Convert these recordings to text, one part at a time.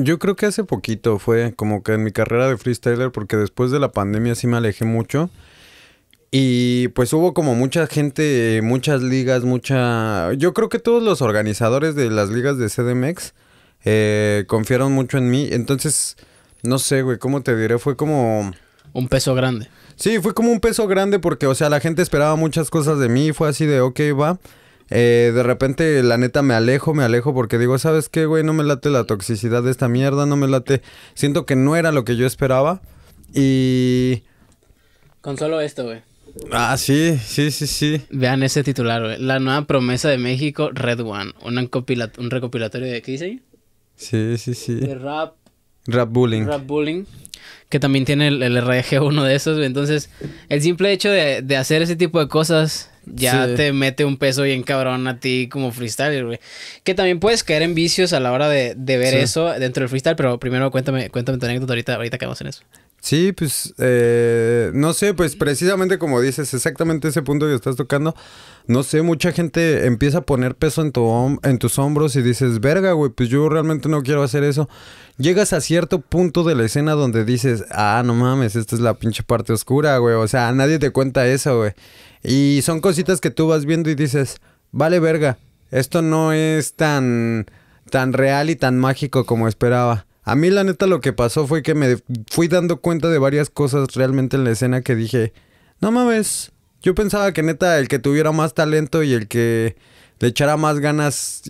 Yo creo que hace poquito fue como que en mi carrera de freestyler, porque después de la pandemia sí me alejé mucho. Y pues hubo como mucha gente, muchas ligas, mucha... Yo creo que todos los organizadores de las ligas de CDMX eh, confiaron mucho en mí. Entonces, no sé, güey, ¿cómo te diré? Fue como... Un peso grande. Sí, fue como un peso grande porque, o sea, la gente esperaba muchas cosas de mí. Fue así de, ok, va. Eh, de repente, la neta, me alejo, me alejo porque digo, ¿sabes qué, güey? No me late la toxicidad de esta mierda, no me late. Siento que no era lo que yo esperaba. Y. Con solo esto, güey. Ah, sí, sí, sí, sí. Vean ese titular, güey. La nueva promesa de México, Red One. Un, recopilatorio de. ¿Qué Sí, sí, sí. De rap. Rap bullying. Rap bullying. Que también tiene el, RG uno de esos, güey. Entonces, el simple hecho de, de hacer ese tipo de cosas ya te mete un peso bien cabrón a ti como freestyler, güey. Que también puedes caer en vicios a la hora de, ver eso dentro del freestyle, pero primero cuéntame, cuéntame tu anécdota ahorita, ahorita quedamos en eso. Sí, pues, eh, no sé, pues precisamente como dices, exactamente ese punto que estás tocando, no sé, mucha gente empieza a poner peso en, tu en tus hombros y dices, verga, güey, pues yo realmente no quiero hacer eso. Llegas a cierto punto de la escena donde dices, ah, no mames, esta es la pinche parte oscura, güey, o sea, nadie te cuenta eso, güey. Y son cositas que tú vas viendo y dices, vale verga, esto no es tan, tan real y tan mágico como esperaba. A mí la neta lo que pasó fue que me fui dando cuenta de varias cosas realmente en la escena que dije, no mames, yo pensaba que neta el que tuviera más talento y el que le echara más ganas.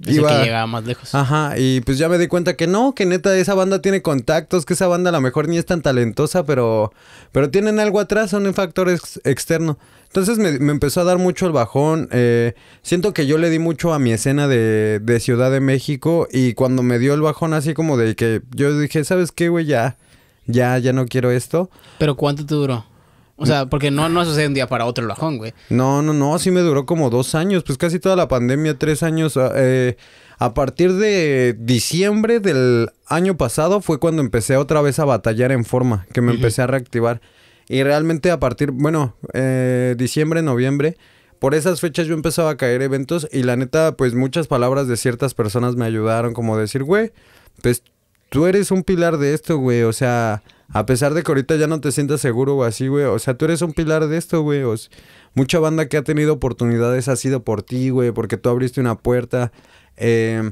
que llegaba más lejos. Ajá, y pues ya me di cuenta que no, que neta esa banda tiene contactos, que esa banda a lo mejor ni es tan talentosa, pero, pero tienen algo atrás, son un factor externo. Entonces me, empezó a dar mucho el bajón. Eh, siento que yo le di mucho a mi escena de, de Ciudad de México y cuando me dio el bajón así como de que yo dije, ¿sabes qué, güey? Ya, ya, ya no quiero esto. ¿Pero cuánto te duró? O sea, porque no, no sucede un día para otro el bajón, güey. No, no, no, Así me duró como dos años, pues casi toda la pandemia, tres años. Ah, eh, a partir de diciembre del año pasado fue cuando empecé otra vez a batallar en forma, que me empecé a reactivar. Y realmente a partir, bueno, eh, diciembre, noviembre, por esas fechas yo empezaba a caer eventos y la neta, pues muchas palabras de ciertas personas me ayudaron, como decir, güey, pues tú eres un pilar de esto, güey. O sea, a pesar de que ahorita ya no te sientas seguro o así, güey. O sea, tú eres un pilar de esto, güey. mucha banda que ha tenido oportunidades ha sido por ti, güey, porque tú abriste una puerta. Eh,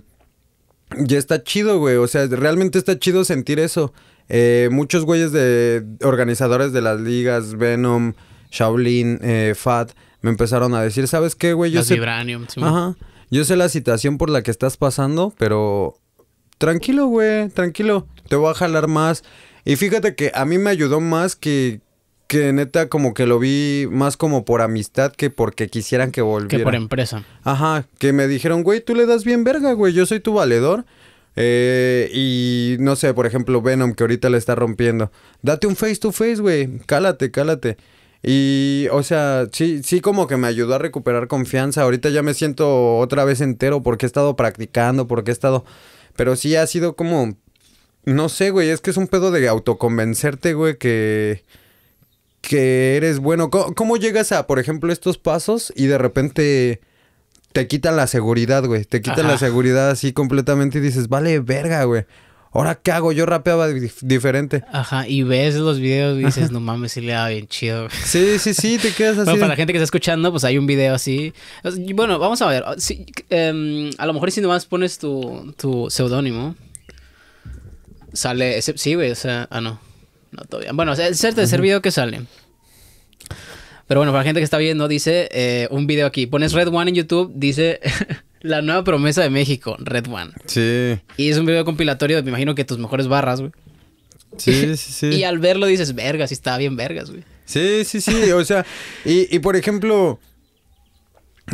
está chido, güey. O sea, realmente está chido sentir eso. Eh, muchos güeyes de organizadores de las ligas, Venom, Shaolin, eh, Fat, me empezaron a decir, ¿sabes qué, güey? Yo Ajá. Yo sé la situación por la que estás pasando, pero tranquilo, güey, tranquilo, te voy a jalar más. Y fíjate que a mí me ayudó más que, que neta como que lo vi más como por amistad que porque quisieran que volviera. Que por empresa. Ajá, que me dijeron, güey, tú le das bien verga, güey, yo soy tu valedor. Eh, y no sé, por ejemplo, Venom, que ahorita le está rompiendo. Date un face to face, güey. Cálate, cálate. Y, o sea, sí, sí como que me ayudó a recuperar confianza. Ahorita ya me siento otra vez entero porque he estado practicando, porque he estado pero sí ha sido como. No sé, güey. Es que es un pedo de autoconvencerte, güey, que. Que eres bueno. ¿Cómo, llegas a, por ejemplo, estos pasos y de repente te quitan la seguridad, güey. Te quitan la seguridad así completamente y dices, vale, verga, güey ahora qué hago, yo rapeaba diferente. Ajá, y ves los videos y dices, no mames, sí le da bien chido. Sí, sí, sí, te quedas así. Bueno, para la gente que está escuchando, pues hay un video así. Bueno, vamos a ver. Ah, em, a lo mejor si nomás pones tu, pseudónimo. seudónimo, sale ese, sí, güey, o sea, ah, no. No, todavía. Bueno, es el tercer video que sale. Pero bueno, para la gente que está viendo, dice eh, un video aquí. Pones Red One en YouTube, dice La nueva promesa de México, Red One. Sí. Y es un video compilatorio me imagino que tus mejores barras, güey. Sí, sí, sí. y al verlo dices, vergas, y está bien vergas, güey. Sí, sí, sí. O sea, y, y por ejemplo,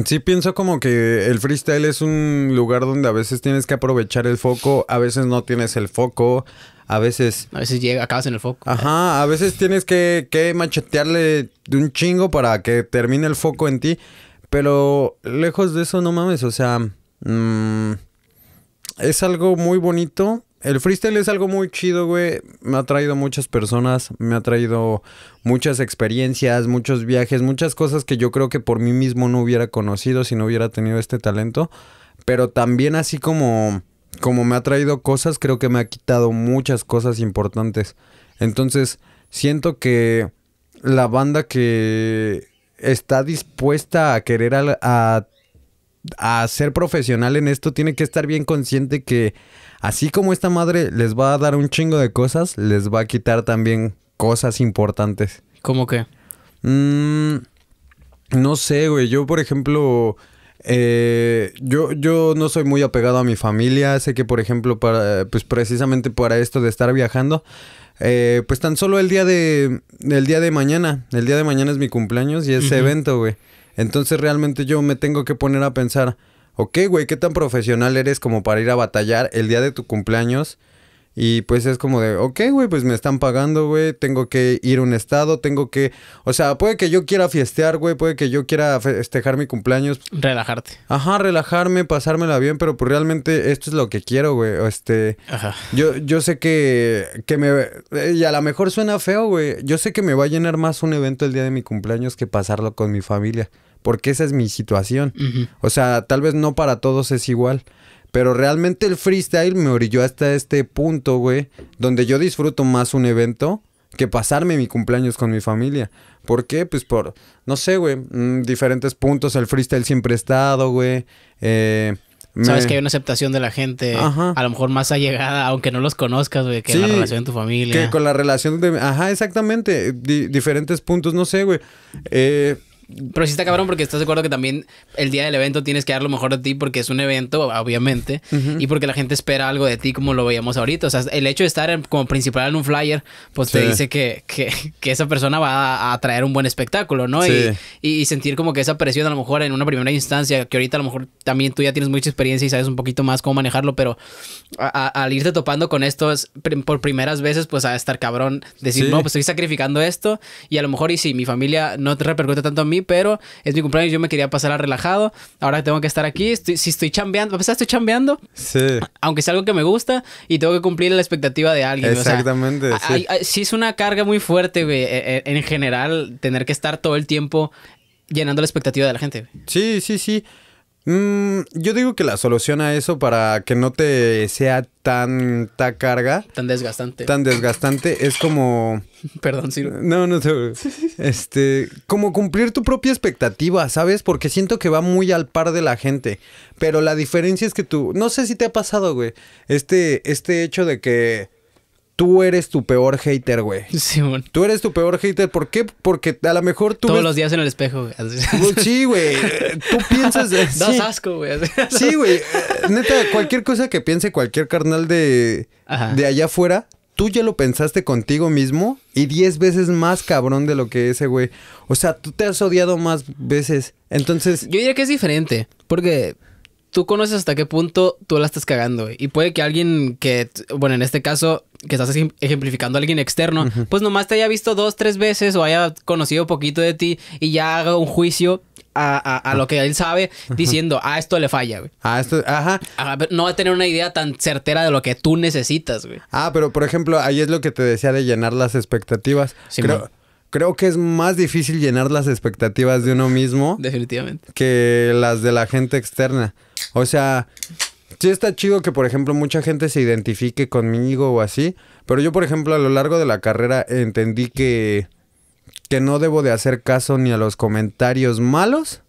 Sí, pienso como que el freestyle es un lugar donde a veces tienes que aprovechar el foco, a veces no tienes el foco, a veces... A veces llega, acabas en el foco. Ajá, a veces tienes que, que machetearle de un chingo para que termine el foco en ti. Pero lejos de eso, no mames, o sea, mm, es algo muy bonito. El freestyle es algo muy chido, güey. Me ha traído muchas personas, me ha traído muchas experiencias, muchos viajes, muchas cosas que yo creo que por mí mismo no hubiera conocido si no hubiera tenido este talento. Pero también así como, como me ha traído cosas, creo que me ha quitado muchas cosas importantes. Entonces, siento que la banda que, está dispuesta a querer a, a, ser profesional en esto, tiene que estar bien consciente que así como esta madre les va a dar un chingo de cosas, les va a quitar también cosas importantes. ¿Cómo qué? Mm, no sé, güey. Yo, por ejemplo... Eh, yo, yo no soy muy apegado a mi familia. Sé que, por ejemplo, para, pues precisamente para esto de estar viajando, eh, pues tan solo el día de. El día de mañana. El día de mañana es mi cumpleaños y ese evento, güey. Entonces realmente yo me tengo que poner a pensar. Ok, güey, ¿qué tan profesional eres como para ir a batallar el día de tu cumpleaños? Y pues es como de, ok, güey, pues me están pagando, güey, tengo que ir a un estado, tengo que, o sea, puede que yo quiera fiestear, güey, puede que yo quiera festejar mi cumpleaños. Relajarte. Ajá, relajarme, pasármela bien, pero pues realmente esto es lo que quiero, güey. Este, Ajá. Yo, yo sé que, que me, eh, y a lo mejor suena feo, güey, yo sé que me va a llenar más un evento el día de mi cumpleaños que pasarlo con mi familia porque esa es mi situación. O sea, tal vez no para todos es igual. Pero realmente el freestyle me orilló hasta este punto, güey, donde yo disfruto más un evento que pasarme mi cumpleaños con mi familia. ¿Por qué? Pues por, no sé, güey, mm, diferentes puntos. El freestyle siempre ha estado, güey. Eh, Sabes que hay una aceptación de la gente, a lo mejor más allegada, aunque no los conozcas, güey, que la relación de tu familia. Que con la relación de... Ajá, exactamente. diferentes puntos, no sé, güey. Eh, pero sí está cabrón porque estás de acuerdo que también el día del evento tienes que dar lo mejor de ti porque es un evento, obviamente, y porque la gente espera algo de ti como lo veíamos ahorita. O sea, el hecho de estar como principal en un flyer, pues te dice que, que, que, esa persona va a, traer un buen espectáculo, ¿no? Sí. Y, y, sentir como que esa presión a lo mejor en una primera instancia, que ahorita a lo mejor también tú ya tienes mucha experiencia y sabes un poquito más cómo manejarlo, pero al irte topando con esto por primeras veces, pues a estar cabrón, decir, no, pues estoy sacrificando esto y a lo mejor y si mi familia no te repercute tanto a mí, pero es mi cumpleaños, yo me quería pasar a relajado. Ahora tengo que estar aquí, si estoy chambeando, a pesar estoy chambeando, aunque es algo que me gusta y tengo que cumplir la expectativa de alguien. Exactamente. si sí. es una carga muy fuerte, e, e, en general, tener que estar todo el tiempo llenando la expectativa de la gente. Sí, sí, sí. Mm, yo digo que la solución a eso para que no te sea tanta carga. Tan desgastante. Tan desgastante es como. Perdón, Ciro. No, no Este. Como cumplir tu propia expectativa, ¿sabes? Porque siento que va muy al par de la gente. Pero la diferencia es que tú. No sé si te ha pasado, güey. Este, este hecho de que tú eres tu peor hater, güey. Sí, Tú eres tu peor hater. ¿Por qué? Porque a lo mejor tú. Todos los días en el espejo, güey. Pues sí, güey. Tú piensas. asco, güey. Sí, güey. Eh, neta, cualquier cosa que piense cualquier carnal de, de allá afuera, tú ya lo pensaste contigo mismo y diez veces más cabrón de lo que ese, güey. O sea, tú te has odiado más veces. Entonces. Yo diría que es diferente. Porque tú conoces hasta qué punto tú la estás cagando. Y puede que alguien que, bueno, en este caso, que estás ejemplificando a alguien externo, pues nomás te haya visto dos, tres veces o haya conocido poquito de ti y ya haga un juicio. A, lo que él sabe, diciendo, ah, esto le falla, güey. Ah, esto, ajá. no va a tener una idea tan certera de lo que tú necesitas, güey. Ah, pero por ejemplo, ahí es lo que te decía de llenar las expectativas. Creo, creo que es más difícil llenar las expectativas de uno mismo. Definitivamente. Que las de la gente externa. O sea, sí está chido que, por ejemplo, mucha gente se identifique conmigo o así, pero yo, por ejemplo, a lo largo de la carrera entendí que, que no debo de hacer caso ni a los comentarios malos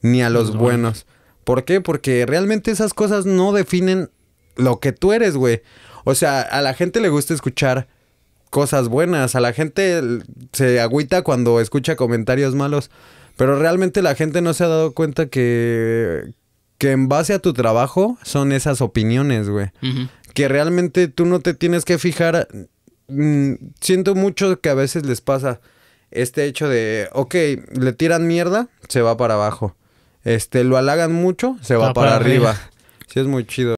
ni a los buenos. ¿Por qué? Porque realmente esas cosas no definen lo que tú eres, güey. O sea, a la gente le gusta escuchar cosas buenas, a la gente se agüita cuando escucha comentarios malos, pero realmente la gente no se ha dado cuenta que, que en base a tu trabajo son esas opiniones, güey. Que realmente tú no te tienes que fijar. Mm, siento mucho que a veces les pasa este hecho de, ok, le tiran mierda, se va para abajo. Este, lo halagan mucho, se va, ah, para, arriba. arriba. Sí, es muy chido.